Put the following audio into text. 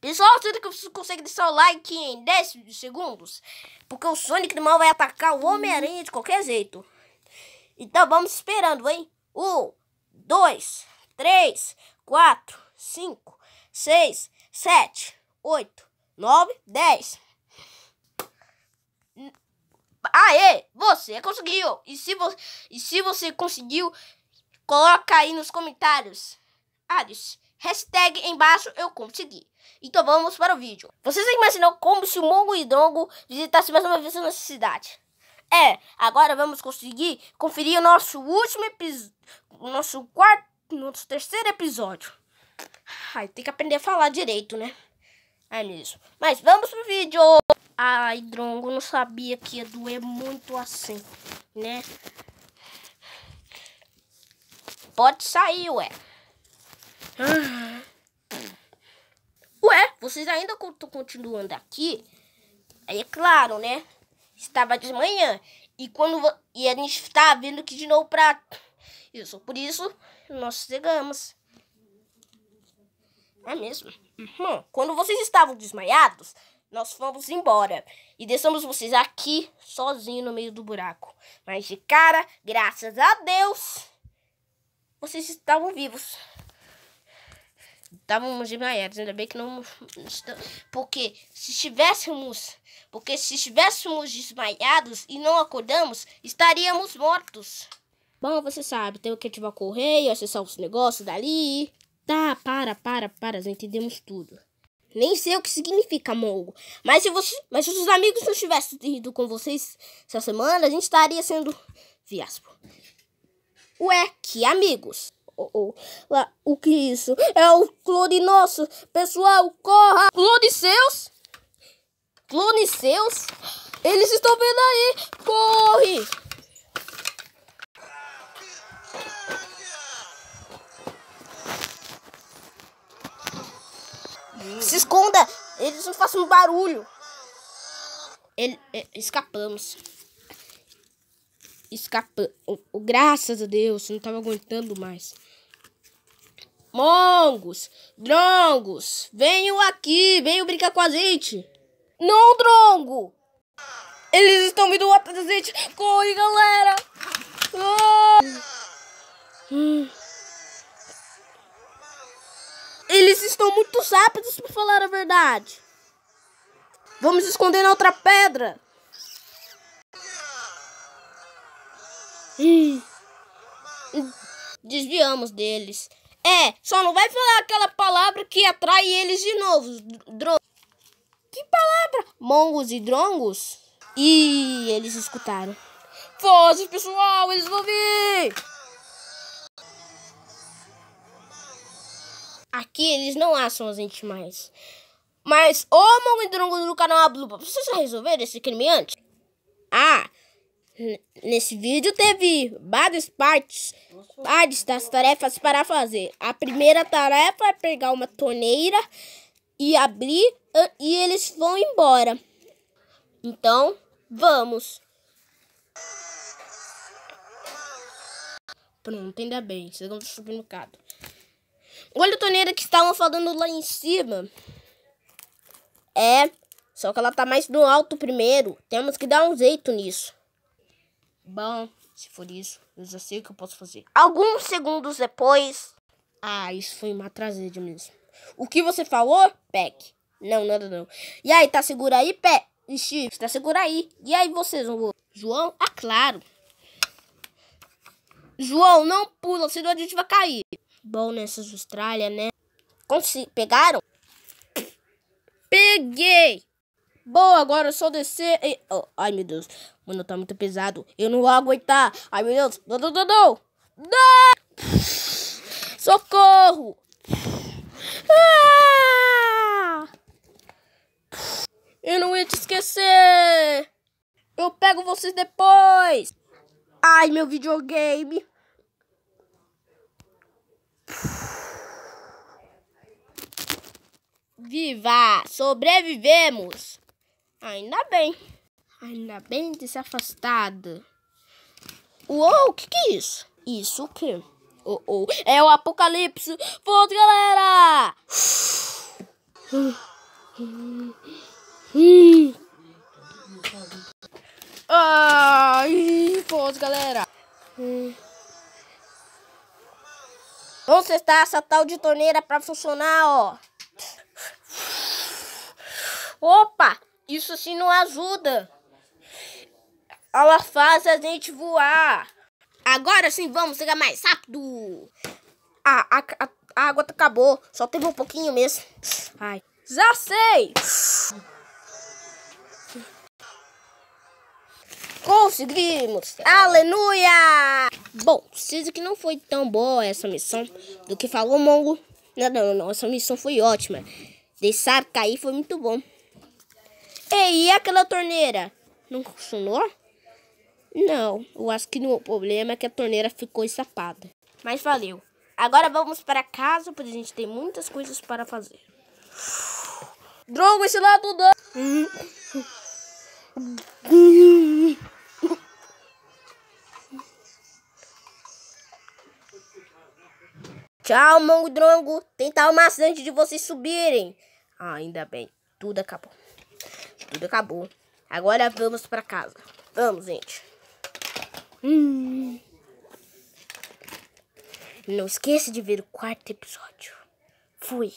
Pessoal, será que vocês conseguem deixar o like em 10 segundos? Porque o Sonic do Mal vai atacar o Homem-Aranha de qualquer jeito. Então vamos esperando, hein? 1, 2, 3, 4, 5, 6, 7, 8, 9, 10. Aê! Você conseguiu! E se, vo e se você conseguiu, coloca aí nos comentários. Ah, Adeus. Hashtag embaixo eu consegui. Então vamos para o vídeo. Vocês imaginam como se o Mongo e Drongo visitassem mais uma vez a nossa cidade? É, agora vamos conseguir conferir o nosso último episódio. Nosso quarto. Nosso terceiro episódio. Ai, tem que aprender a falar direito, né? É mesmo. Mas vamos pro vídeo! Ai, Drongo, não sabia que ia doer muito assim, né? Pode sair, ué. Ué, vocês ainda estão continuando aqui? Aí é claro, né? Estava de manhã. E quando e a gente está vindo aqui de novo para isso. Por isso, nós chegamos. É mesmo? Uhum. Quando vocês estavam desmaiados, nós fomos embora e deixamos vocês aqui sozinhos no meio do buraco. Mas de cara, graças a Deus, vocês estavam vivos estávamos desmaiados. Ainda bem que não. Porque se estivéssemos. Porque se estivéssemos desmaiados e não acordamos, estaríamos mortos. Bom, você sabe, tem que ativar o correio, acessar os negócios dali. Tá, para, para, para, já entendemos tudo. Nem sei o que significa mongo. Mas se, você, mas se os amigos não tivessem ido com vocês essa semana, a gente estaria sendo fiasco. Ué, que amigos? oh, oh. o que é isso? É o clone nosso. Pessoal, corra! Clone seus? Clone seus? Eles estão vendo aí. Corre! Se esconda! Eles não façam barulho. Ele, é, escapamos. Escapamos. Oh, oh, graças a Deus, não estava aguentando mais. Mongos, drongos, venham aqui, venham brincar com a gente. Não, drongo! Eles estão vindo lá pra gente. Corre, galera! Ah! Hum. Eles estão muito rápidos pra falar a verdade. Vamos esconder na outra pedra. Hum. Desviamos deles. É, só não vai falar aquela palavra que atrai eles de novo. Dro que palavra? Mongos e drongos? E eles escutaram. Foge, pessoal, eles vão vir! Aqui eles não acham a gente mais. Mas, ô Mongo e Drongo do canal Ablupa, vocês já resolveram esse crime antes? Ah, Nesse vídeo teve várias partes, partes das tarefas para fazer. A primeira tarefa é pegar uma torneira e abrir ah, e eles vão embora. Então, vamos. Pronto, ainda bem, vocês vão subir no cado. Olha a torneira que estavam falando lá em cima. É, só que ela tá mais no alto primeiro. Temos que dar um jeito nisso. Bom, se for isso, eu já sei o que eu posso fazer. Alguns segundos depois. Ah, isso foi uma tragédia mesmo. O que você falou, Peck? Não, nada não. E aí, tá segura aí, pé Steve, tá segura aí. E aí, vocês, vão... João? Ah, claro. João, não pula, senão a gente vai cair. Bom, nessas Austrália, né? Consegui... Pegaram? Peguei! Boa, agora é só descer e... Oh, ai, meu Deus. Mano, tá muito pesado. Eu não vou aguentar. Ai, meu Deus. Não, não, não, não. não! Socorro! Ah! Eu não ia te esquecer. Eu pego vocês depois. Ai, meu videogame. Viva! Sobrevivemos! Ainda bem. Ainda bem de se afastado. Uou, o que, que é isso? Isso o quê? Oh, oh. É o apocalipse! Volta, galera! Ai, volta, galera! Vamos testar essa tal de torneira pra funcionar, ó. Opa! Isso sim não ajuda. Ela faz a gente voar. Agora sim, vamos chegar mais rápido. A, a, a, a água acabou. Só teve um pouquinho mesmo. Ai. Já sei! Conseguimos! Aleluia! Bom, preciso que não foi tão boa essa missão do que falou o Mongo. Não, não, não. Essa missão foi ótima. Deixar cair foi muito bom. Ei, é, e aquela torneira? Não funcionou? Não, eu acho que não, o problema é que a torneira ficou ensapada. Mas valeu. Agora vamos para casa, porque a gente tem muitas coisas para fazer. Drogo, esse lado da... Tchau, Drongo. Tentar o maçante de vocês subirem. Ah, ainda bem. Tudo acabou. Tudo acabou. Agora vamos pra casa. Vamos, gente. Hum. Não esqueça de ver o quarto episódio. Fui.